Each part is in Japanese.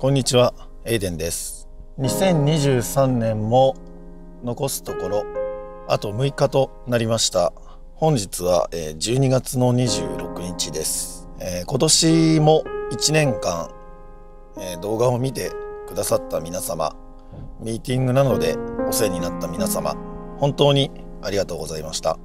こんにちは、エイデンです。2023年も残すところあと6日となりました。本日は12月の26日です。え今年も1年間、え動画を見てくださった皆様、ミーティングなどでお世話になった皆様、本当にありがとうございました。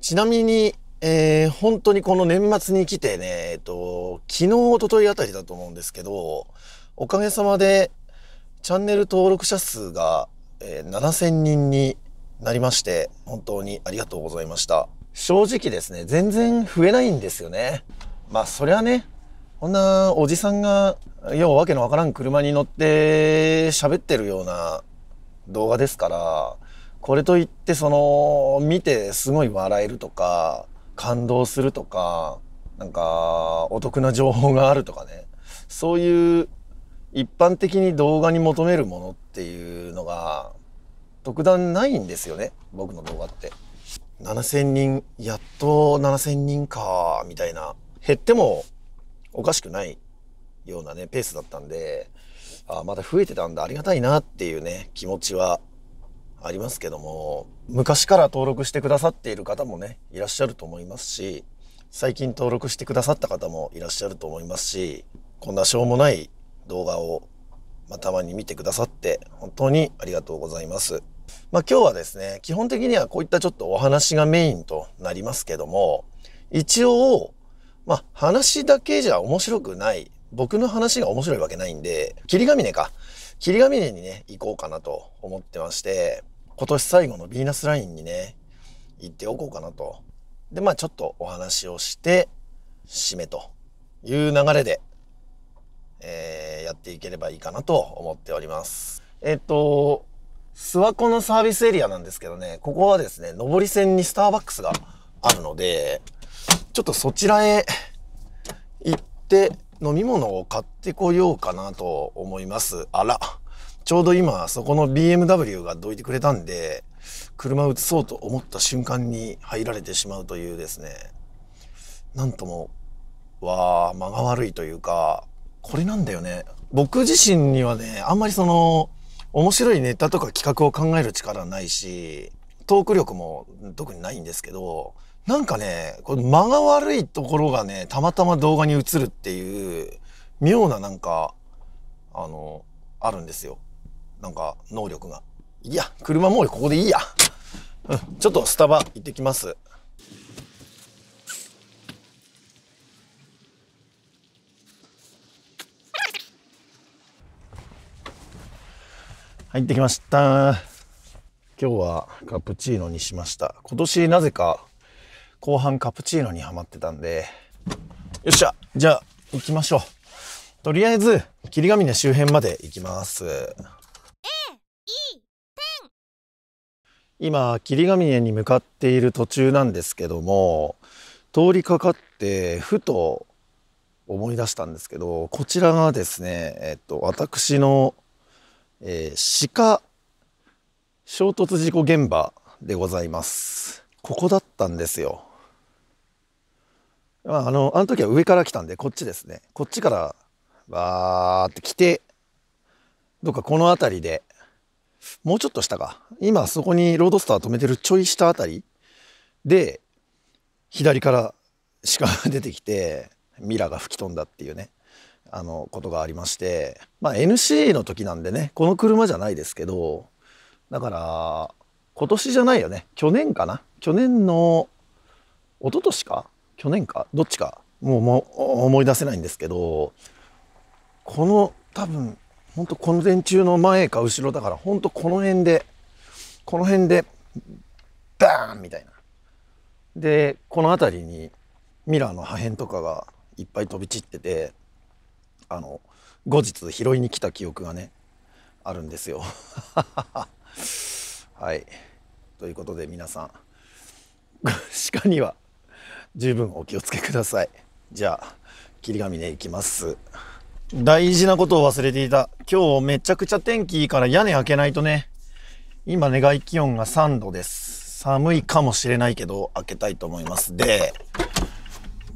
ちなみにえー、本当にこの年末に来てね、えっと、昨日、おとといあたりだと思うんですけど、おかげさまで、チャンネル登録者数が、えー、7000人になりまして、本当にありがとうございました。正直ですね、全然増えないんですよね。まあ、そりゃね、こんなおじさんが、ようわけのわからん車に乗って喋ってるような動画ですから、これといって、その、見てすごい笑えるとか、感動するとか、なんかお得な情報があるとかね、そういう一般的に動画に求めるものっていうのが特段ないんですよね、僕の動画って。7000人、やっと7000人か、みたいな。減ってもおかしくないようなね、ペースだったんで、あまだ増えてたんだ、ありがたいなっていうね、気持ちはありますけども、昔から登録してくださっている方もね、いらっしゃると思いますし、最近登録してくださった方もいらっしゃると思いますし、こんなしょうもない動画を、まあ、たまに見てくださって、本当にありがとうございます。まあ、今日はですね、基本的にはこういったちょっとお話がメインとなりますけども、一応、まあ、話だけじゃ面白くない。僕の話が面白いわけないんで、霧ヶ峰か。霧ヶ峰にね、行こうかなと思ってまして、今年最後のヴィーナスラインにね、行っておこうかなと。で、まあちょっとお話をして、締めという流れで、えー、やっていければいいかなと思っております。えっ、と、諏訪湖のサービスエリアなんですけどね、ここはですね、上り線にスターバックスがあるので、ちょっとそちらへ行って飲み物を買ってこようかなと思います。あら。ちょうど今そこの BMW がどいてくれたんで車を移そうと思った瞬間に入られてしまうというですねなんともわあ間が悪いというかこれなんだよね僕自身にはねあんまりその面白いネタとか企画を考える力ないしトーク力も特にないんですけどなんかねこ間が悪いところがねたまたま動画に映るっていう妙ななんかあのあるんですよ。なんか能力がいや車もうここでいいや、うん、ちょっとスタバ行ってきます入ってきました今日はカプチーノにしました今年なぜか後半カプチーノにはまってたんでよっしゃじゃあ行きましょうとりあえず霧ヶ峰周辺まで行きます今霧ヶ峰に向かっている途中なんですけども通りかかってふと思い出したんですけどこちらがですね、えっと、私の、えー、鹿衝突事故現場でございますここだったんですよまあ、あの、あの時は上から来たんで、こっちですね。こっちから、わーって来て、どっかこの辺りで、もうちょっと下か。今そこにロードスター止めてるちょい下あたりで、左から鹿が出てきて、ミラが吹き飛んだっていうね、あの、ことがありまして、まあ NC の時なんでね、この車じゃないですけど、だから、今年じゃないよね。去年かな。去年の、一昨年か去年かどっちか。もうも思い出せないんですけど、この多分ほんとこの電柱の前か後ろだから、ほんとこの辺で、この辺で、バーンみたいな。で、この辺りにミラーの破片とかがいっぱい飛び散ってて、あの、後日拾いに来た記憶がね、あるんですよ。はい。ということで皆さん、鹿には十分お気をつけください。じゃあ、霧ヶ峰行きます。大事なことを忘れていた。今日めちゃくちゃ天気いいから屋根開けないとね。今願外気温が3度です。寒いかもしれないけど、開けたいと思います。で、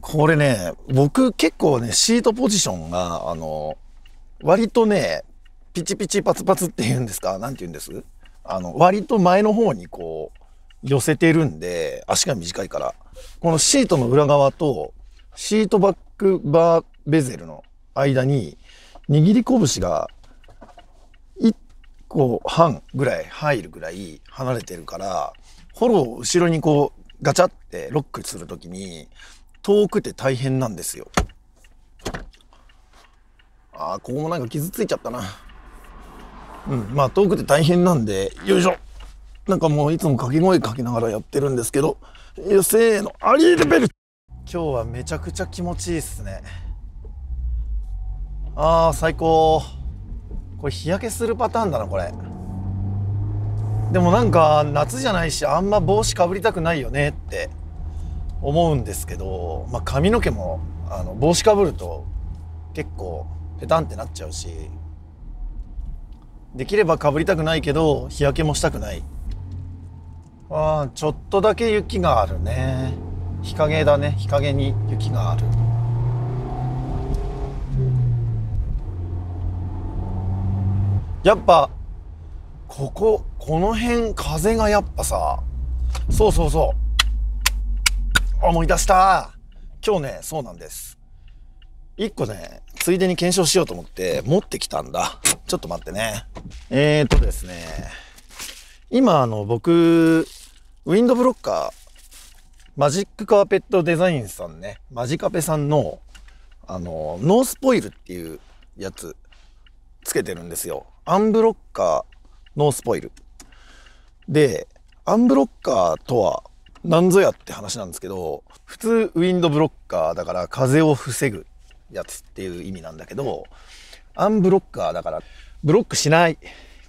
これね、僕結構ね、シートポジションが、あの、割とね、ピチピチパツパツって言うんですか何て言うんですあの、割と前の方にこう、寄せてるんで、足が短いから。このシートの裏側と、シートバックバーベゼルの間に握り拳が1個半ぐらい入るぐらい離れてるからフォローを後ろにこうガチャってロックする時に遠くて大変なんですよ。ああここもなんか傷ついちゃったな。うん、まあ遠くて大変なんで、よいしょなんかもういつも掛け声かけながらやってるんですけど、せーの、アリールベル今日はめちゃくちゃ気持ちいいっすね。あー最高これ日焼けするパターンだなこれでもなんか夏じゃないしあんま帽子かぶりたくないよねって思うんですけど、まあ、髪の毛もあの帽子かぶると結構ペタンってなっちゃうしできればかぶりたくないけど日焼けもしたくないあちょっとだけ雪があるね日陰だね日陰に雪がある。やっぱこここの辺風がやっぱさそうそうそう思い出した今日ねそうなんです1個ねついでに検証しようと思って持ってきたんだちょっと待ってねえーとですね今あの僕ウィンドブロッカーマジックカーペットデザインさんね、マジカペさんの、あの、ノースポイルっていうやつ、つけてるんですよ。アンブロッカー、ノースポイル。で、アンブロッカーとは何ぞやって話なんですけど、普通ウィンドブロッカーだから風を防ぐやつっていう意味なんだけど、アンブロッカーだからブロックしない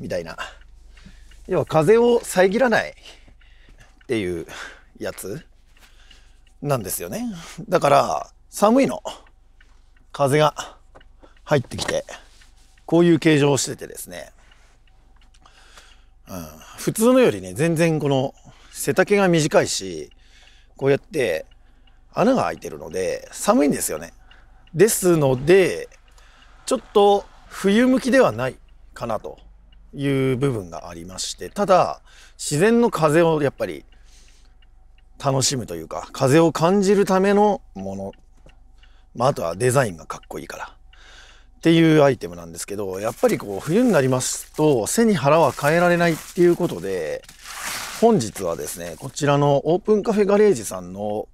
みたいな。要は風を遮らないっていうやつなんですよね。だから寒いの。風が入ってきて。こういう形状をしててですね、うん、普通のよりね、全然この背丈が短いし、こうやって穴が開いてるので寒いんですよね。ですので、ちょっと冬向きではないかなという部分がありまして、ただ自然の風をやっぱり楽しむというか、風を感じるためのもの。まあ、あとはデザインがかっこいいから。っていうアイテムなんですけど、やっぱりこう冬になりますと背に腹は変えられないっていうことで、本日はですね、こちらのオープンカフェガレージさんの、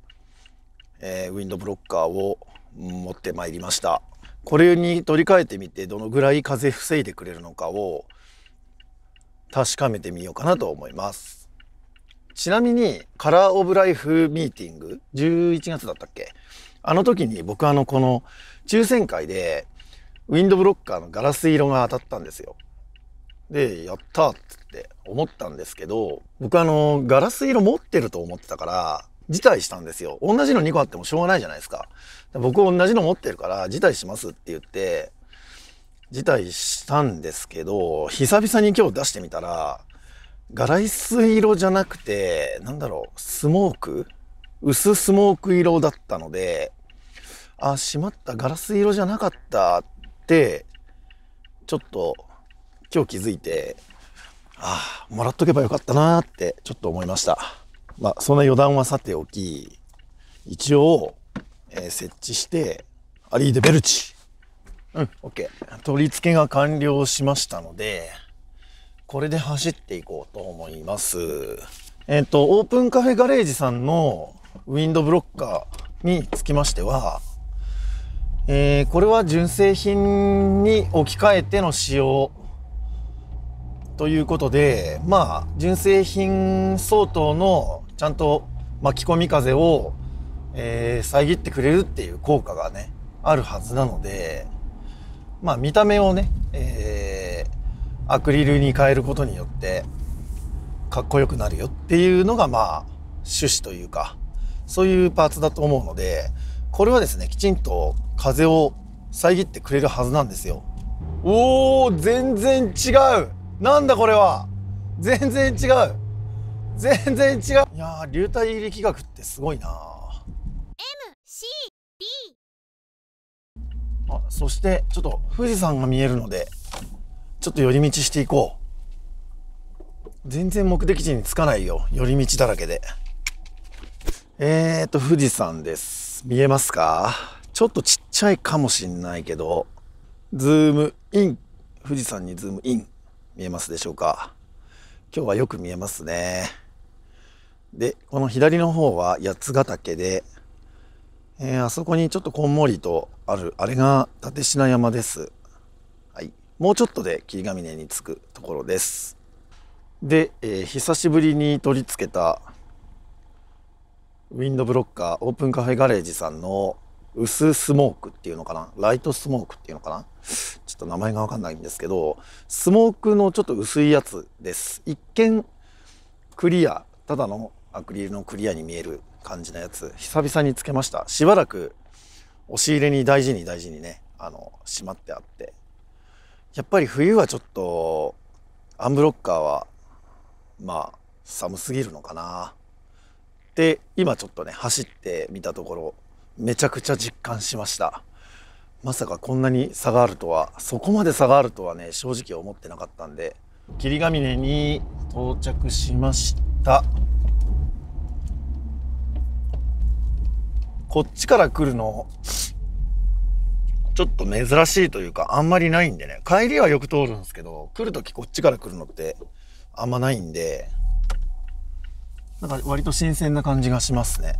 えー、ウィンドブロッカーを持ってまいりました。これに取り替えてみてどのぐらい風防いでくれるのかを確かめてみようかなと思います。ちなみにカラーオブライフミーティング11月だったっけあの時に僕あのこの抽選会でウィンドブロッカーのガラス色が当たったんですよ。で、やったって思ったんですけど、僕あの、ガラス色持ってると思ってたから、辞退したんですよ。同じの2個あってもしょうがないじゃないですか。僕同じの持ってるから辞退しますって言って、辞退したんですけど、久々に今日出してみたら、ガラス色じゃなくて、なんだろう、スモーク薄スモーク色だったので、あ、しまった、ガラス色じゃなかったっ、ちょっと今日気づいて、ああ、もらっとけばよかったなってちょっと思いました。まあ、そんな余談はさておき、一応、えー、設置して、アリーデベルチ。うん、オッケー。取り付けが完了しましたので、これで走っていこうと思います。えっ、ー、と、オープンカフェガレージさんのウィンドブロッカーにつきましては、えー、これは純正品に置き換えての使用ということで、まあ、純正品相当のちゃんと巻き込み風を、えー、遮ってくれるっていう効果がね、あるはずなので、まあ、見た目をね、えー、アクリルに変えることによって、かっこよくなるよっていうのが、まあ、趣旨というか、そういうパーツだと思うので、これはですねきちんと風を遮ってくれるはずなんですよおお全然違うなんだこれは全然違う全然違ういや流体力学ってすごいな m c あそしてちょっと富士山が見えるのでちょっと寄り道していこう全然目的地に着かないよ寄り道だらけでえーと富士山です見えますかちょっとちっちゃいかもしんないけど、ズームイン。富士山にズームイン。見えますでしょうか今日はよく見えますね。で、この左の方は八ヶ岳で、えー、あそこにちょっとこんもりとある、あれが立科山です。はい。もうちょっとで霧ヶ峰に着くところです。で、えー、久しぶりに取り付けたウィンドブロッカーオープンカフェガレージさんの薄スモークっていうのかなライトスモークっていうのかなちょっと名前がわかんないんですけどスモークのちょっと薄いやつです一見クリアただのアクリルのクリアに見える感じのやつ久々につけましたしばらく押し入れに大事に大事にねあのしまってあってやっぱり冬はちょっとアンブロッカーはまあ寒すぎるのかなで今ちょっとね走ってみたところめちゃくちゃ実感しましたまさかこんなに差があるとはそこまで差があるとはね正直思ってなかったんで霧ヶ峰に到着しましたこっちから来るのちょっと珍しいというかあんまりないんでね帰りはよく通るんですけど来る時こっちから来るのってあんまないんでなんか割と新鮮な感じがしますね。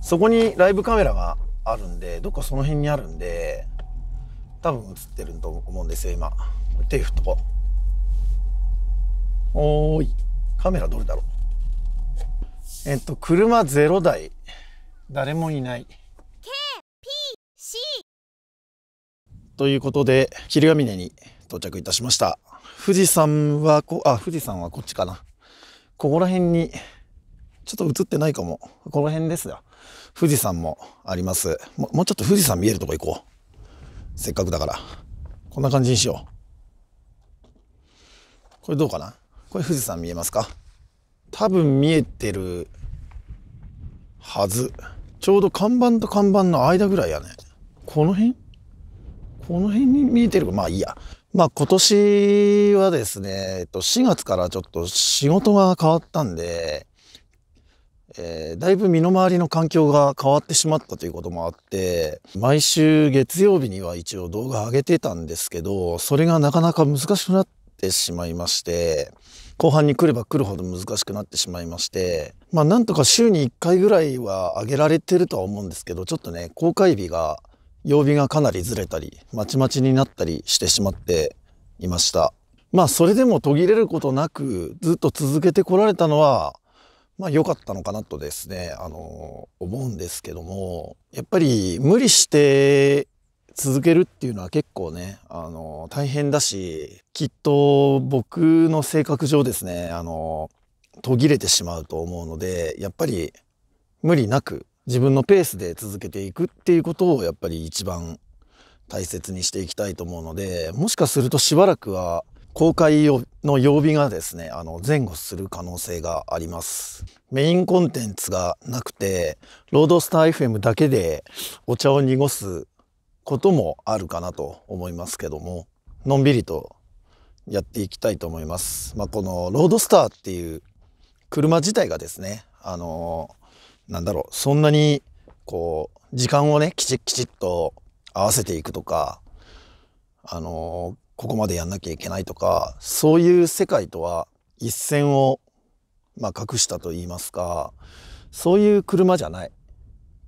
そこにライブカメラがあるんで、どっかその辺にあるんで、多分映ってると思うんですよ、今。手振っとこう。おーい。カメラどれだろう。えっと、車0台。誰もいない。KPC! ということで、霧ヶ峰に到着いたしました。富士山はこ、あ、富士山はこっちかな。ここら辺にちょっと映ってないかも。この辺ですよ。富士山もありますも。うちょっと富士山見えるとこ行こう。せっかくだから。こんな感じにしよう。これどうかなこれ富士山見えますか多分見えてるはず。ちょうど看板と看板の間ぐらいやね。この辺この辺に見えてるまあいいや。まあ今年はですね、4月からちょっと仕事が変わったんで、えー、だいぶ身の回りの環境が変わってしまったということもあって、毎週月曜日には一応動画上げてたんですけど、それがなかなか難しくなってしまいまして、後半に来れば来るほど難しくなってしまいまして、まあなんとか週に1回ぐらいは上げられてるとは思うんですけど、ちょっとね、公開日が、曜日がかなりずれたり、まちまちになったりしてしまっていました。まあそれでも途切れることなくずっと続けてこられたのはまあ良かったのかなとですね、あの、思うんですけども、やっぱり無理して続けるっていうのは結構ね、あの、大変だし、きっと僕の性格上ですね、あの、途切れてしまうと思うので、やっぱり無理なく自分のペースで続けていくっていうことをやっぱり一番大切にしていきたいと思うので、もしかするとしばらくは公開の曜日がですね、あの、前後する可能性があります。メインコンテンツがなくて、ロードスター FM だけでお茶を濁すこともあるかなと思いますけども、のんびりとやっていきたいと思います。まあ、このロードスターっていう車自体がですね、あのなんだろう、そんなに、こう、時間をね、きちっきちっと合わせていくとか、あのここまでやんなきゃいけないとかそういう世界とは一線を、まあ、隠したといいますかそういう車じゃない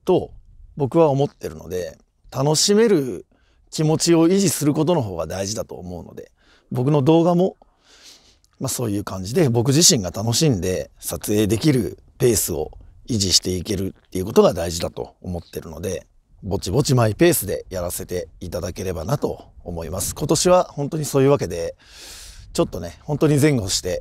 と僕は思ってるので楽しめる気持ちを維持することの方が大事だと思うので僕の動画も、まあ、そういう感じで僕自身が楽しんで撮影できるペースを維持していけるっていうことが大事だと思ってるのでぼちぼちマイペースでやらせていただければなと思います。今年は本当にそういうわけで、ちょっとね、本当に前後して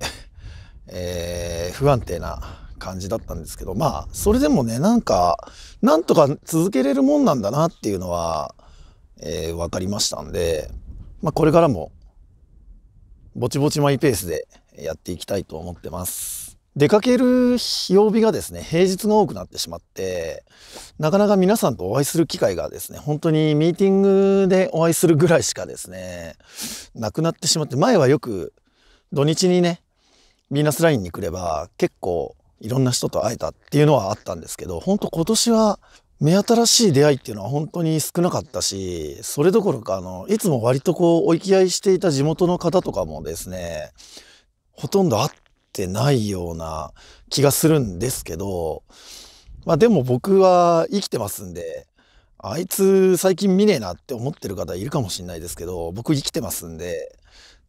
えー、不安定な感じだったんですけど、まあ、それでもね、なんか、なんとか続けれるもんなんだなっていうのは、えー、分かりましたんで、まあ、これからも、ぼちぼちマイペースでやっていきたいと思ってます。出かける曜日がですね、平日が多くなってしまって、なかなか皆さんとお会いする機会がですね、本当にミーティングでお会いするぐらいしかですね、なくなってしまって、前はよく土日にね、ヴィーナスラインに来れば結構いろんな人と会えたっていうのはあったんですけど、本当今年は目新しい出会いっていうのは本当に少なかったし、それどころかあの、いつも割とこう、お行き合いしていた地元の方とかもですね、ほとんど会ってないような気がするんですけど、まあでも僕は生きてますんで、あいつ最近見ねえなって思ってる方いるかもしんないですけど、僕生きてますんで、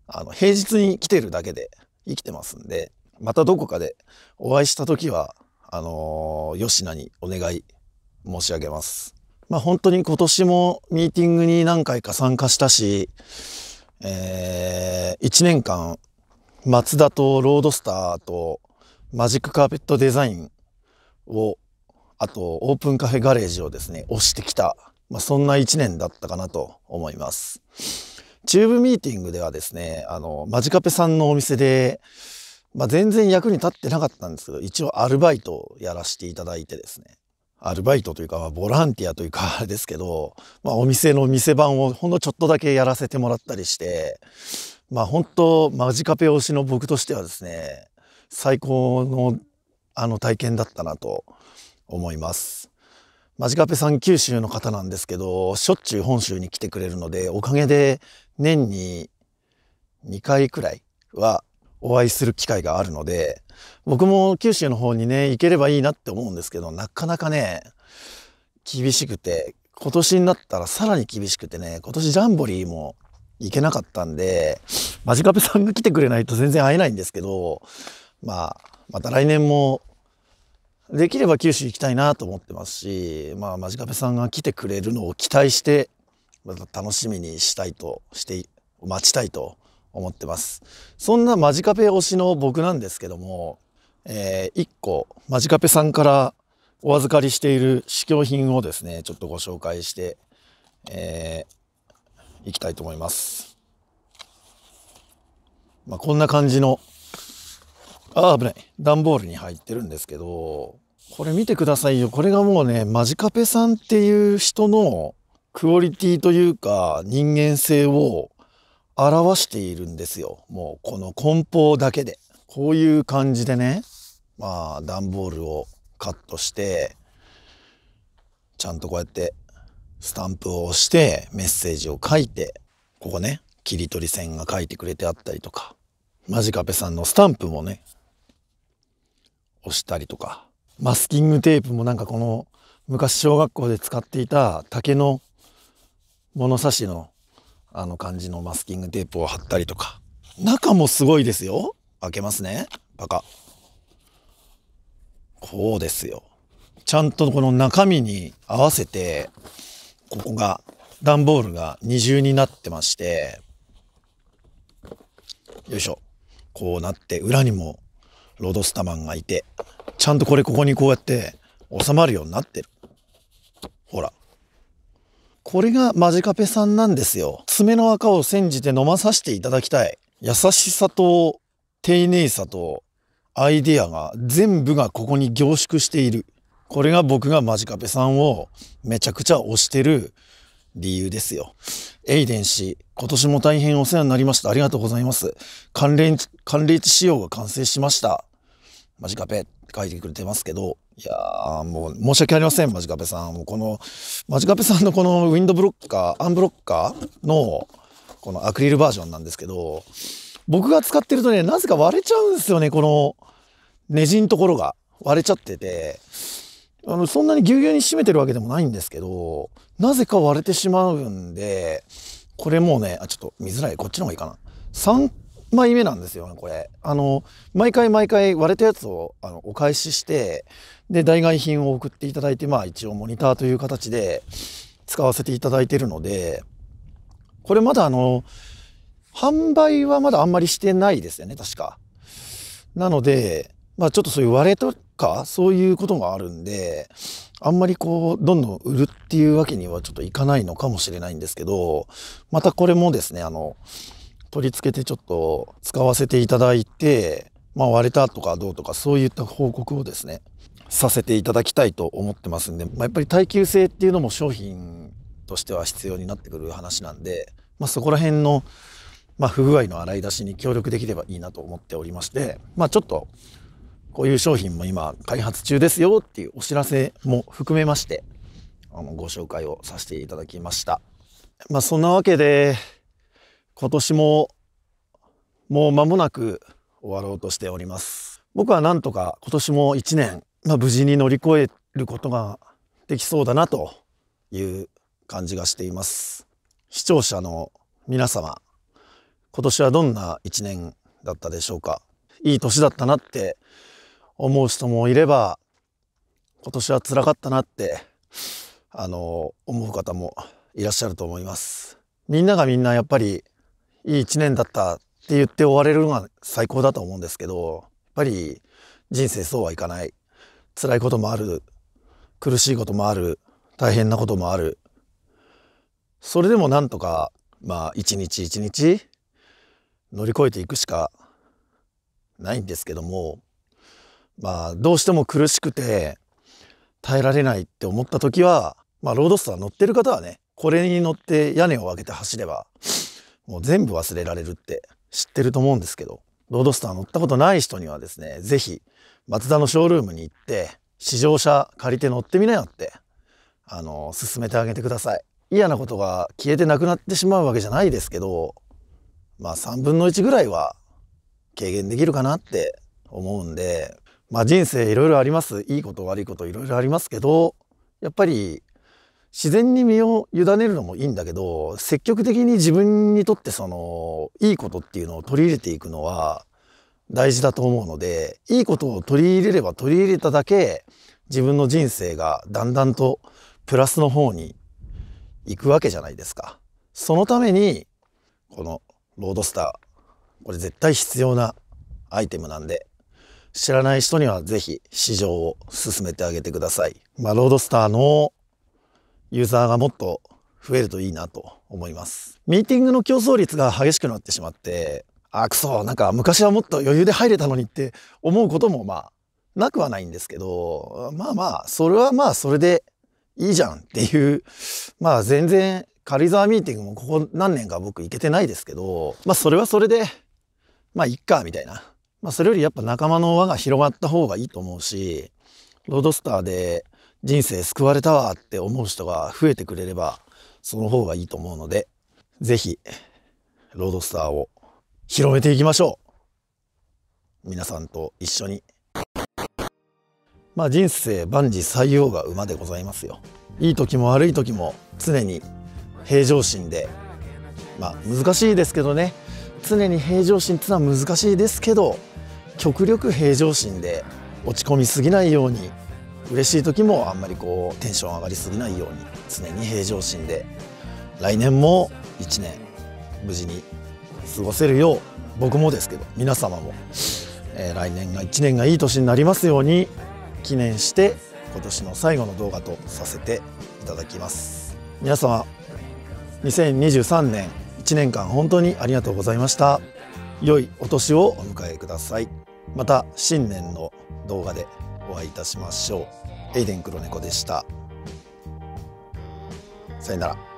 あの、平日に来てるだけで生きてますんで、またどこかでお会いした時は、あのー、吉名にお願い申し上げます。まあ本当に今年もミーティングに何回か参加したし、えー、1年間マツダとロードスターとマジックカーペットデザインを、あとオープンカフェガレージをですね、押してきた、まあ、そんな一年だったかなと思います。チューブミーティングではですね、あの、マジカペさんのお店で、まあ、全然役に立ってなかったんですけど、一応アルバイトをやらせていただいてですね。アルバイトというか、ボランティアというか、あれですけど、まあ、お店の店番をほんのちょっとだけやらせてもらったりして、まあ本当マジカペ推しの僕としてはですね、最高のあの体験だったなと思います。マジカペさん九州の方なんですけど、しょっちゅう本州に来てくれるので、おかげで年に2回くらいはお会いする機会があるので、僕も九州の方にね、行ければいいなって思うんですけど、なかなかね、厳しくて、今年になったらさらに厳しくてね、今年ジャンボリーも行けなかったんで、マジカペさんが来てくれないと全然会えないんですけど、まあ、また来年も、できれば九州行きたいなと思ってますし、まあ、マジカペさんが来てくれるのを期待して、また楽しみにしたいと、して、待ちたいと思ってます。そんなマジカペ推しの僕なんですけども、えー、1個、マジカペさんからお預かりしている試供品をですね、ちょっとご紹介して、えーいきたいと思います。まあ、こんな感じの、ああ、危ない。段ボールに入ってるんですけど、これ見てくださいよ。これがもうね、マジカペさんっていう人のクオリティというか人間性を表しているんですよ。もうこの梱包だけで。こういう感じでね、まあ段ボールをカットして、ちゃんとこうやってスタンプを押して、メッセージを書いて、ここね、切り取り線が書いてくれてあったりとか、マジカペさんのスタンプもね、押したりとか、マスキングテープもなんかこの、昔小学校で使っていた竹の物差しのあの感じのマスキングテープを貼ったりとか。中もすごいですよ。開けますね。バカ。こうですよ。ちゃんとこの中身に合わせてここが、段ボールが二重になってまして、よいしょ。こうなって、裏にもロドスタマンがいて、ちゃんとこれここにこうやって収まるようになってる。ほら。これがマジカペさんなんですよ。爪の赤を煎じて飲まさせていただきたい。優しさと丁寧さとアイデアが全部がここに凝縮している。これが僕がマジカペさんをめちゃくちゃ推してる理由ですよ。エイデン氏、今年も大変お世話になりました。ありがとうございます。関連、関連地仕様が完成しました。マジカペって書いてくれてますけど、いやー、もう申し訳ありません、マジカペさん。もうこの、マジカペさんのこのウィンドブロッカー、アンブロッカーの、このアクリルバージョンなんですけど、僕が使ってるとね、なぜか割れちゃうんですよね、この、ネジのところが割れちゃってて、あの、そんなにぎゅうぎゅうに締めてるわけでもないんですけど、なぜか割れてしまうんで、これもうね、あ、ちょっと見づらい。こっちの方がいいかな。3枚目なんですよね、これ。あの、毎回毎回割れたやつをあのお返しして、で、代替品を送っていただいて、まあ一応モニターという形で使わせていただいてるので、これまだあの、販売はまだあんまりしてないですよね、確か。なので、まあちょっとそういう割れとかそういうことがあるんであんまりこうどんどん売るっていうわけにはちょっといかないのかもしれないんですけどまたこれもですねあの取り付けてちょっと使わせていただいて、まあ、割れたとかどうとかそういった報告をですねさせていただきたいと思ってますんで、まあ、やっぱり耐久性っていうのも商品としては必要になってくる話なんで、まあ、そこら辺の、まあ、不具合の洗い出しに協力できればいいなと思っておりまして、まあ、ちょっとこういう商品も今開発中ですよっていうお知らせも含めまして、あの、ご紹介をさせていただきました。まあそんなわけで、今年ももう間もなく終わろうとしております。僕はなんとか今年も一年、まあ、無事に乗り越えることができそうだなという感じがしています。視聴者の皆様、今年はどんな一年だったでしょうかいい年だったなって思う人もいれば、今年は辛かったなって、あの、思う方もいらっしゃると思います。みんながみんなやっぱり、いい一年だったって言って終われるのが最高だと思うんですけど、やっぱり人生そうはいかない。辛いこともある。苦しいこともある。大変なこともある。それでもなんとか、まあ、一日一日乗り越えていくしかないんですけども、まあ、どうしても苦しくて耐えられないって思った時は、まあ、ロードスター乗ってる方はね、これに乗って屋根を開けて走れば、もう全部忘れられるって知ってると思うんですけど、ロードスター乗ったことない人にはですね、ぜひ、マツダのショールームに行って、試乗車借りて乗ってみなよって、あの、進めてあげてください。嫌なことが消えてなくなってしまうわけじゃないですけど、まあ3分の1ぐらいは軽減できるかなって思うんで、まあ、人生いろいろありますいいこと悪いこといろいろありますけどやっぱり自然に身を委ねるのもいいんだけど積極的に自分にとってそのいいことっていうのを取り入れていくのは大事だと思うのでいいことを取り入れれば取り入れただけ自分の人生がだんだんとプラスの方に行くわけじゃないですか。そのためにこのロードスターこれ絶対必要なアイテムなんで知らない人にはぜひ市場を進めてあげてください。まあ、ロードスターのユーザーがもっと増えるといいなと思います。ミーティングの競争率が激しくなってしまって、あ、くそ、なんか昔はもっと余裕で入れたのにって思うこともまあ、なくはないんですけど、まあまあ、それはまあそれでいいじゃんっていう、まあ全然軽井沢ミーティングもここ何年か僕行けてないですけど、まあそれはそれで、まあいっか、みたいな。まあ、それよりやっぱ仲間の輪が広がった方がいいと思うし、ロードスターで人生救われたわって思う人が増えてくれれば、その方がいいと思うので、ぜひ、ロードスターを広めていきましょう皆さんと一緒に。まあ人生万事採用が馬でございますよ。いい時も悪い時も常に平常心で、まあ難しいですけどね、常に平常心ってのは難しいですけど、極力平常心で落ち込みすぎないように嬉しい時もあんまりこうテンション上がりすぎないように常に平常心で来年も1年無事に過ごせるよう僕もですけど 皆様も、えー、来年が1年がいい年になりますように記念して今年の最後の動画とさせていただきます皆様2023年1年間本当にありがとうございました良いお年をお迎えくださいまた新年の動画でお会いいたしましょうエイデン黒猫でしたさよなら